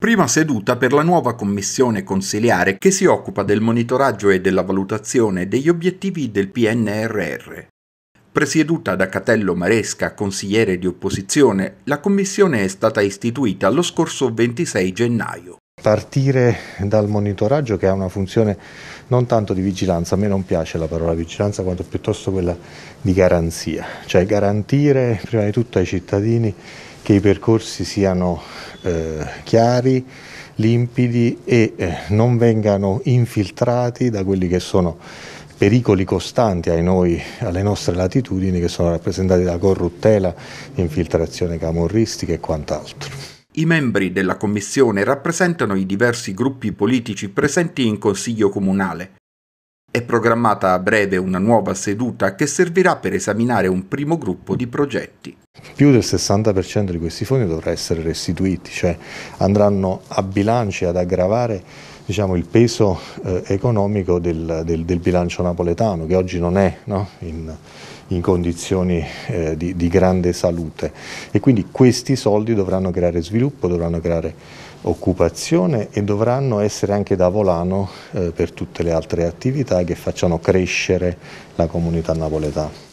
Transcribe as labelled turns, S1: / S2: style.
S1: Prima seduta per la nuova commissione consiliare che si occupa del monitoraggio e della valutazione degli obiettivi del PNRR. Presieduta da Catello Maresca, consigliere di opposizione, la commissione è stata istituita lo scorso 26 gennaio.
S2: Partire dal monitoraggio che ha una funzione non tanto di vigilanza, a me non piace la parola vigilanza quanto piuttosto quella di garanzia, cioè garantire prima di tutto ai cittadini che i percorsi siano eh, chiari, limpidi e eh, non vengano infiltrati da quelli che sono pericoli costanti ai noi, alle nostre latitudini che sono rappresentati da corruttela, infiltrazione camorristica e quant'altro.
S1: I membri della commissione rappresentano i diversi gruppi politici presenti in Consiglio Comunale. È programmata a breve una nuova seduta che servirà per esaminare un primo gruppo di progetti.
S2: Più del 60% di questi fondi dovrà essere restituiti, cioè andranno a bilanci ad aggravare diciamo, il peso eh, economico del, del, del, bilancio napoletano, che oggi non è no? in, in, condizioni eh, di, di grande salute. E quindi questi soldi dovranno creare sviluppo, dovranno creare occupazione e dovranno essere anche da volano eh, per tutte le altre attività che facciano crescere la comunità napoletana.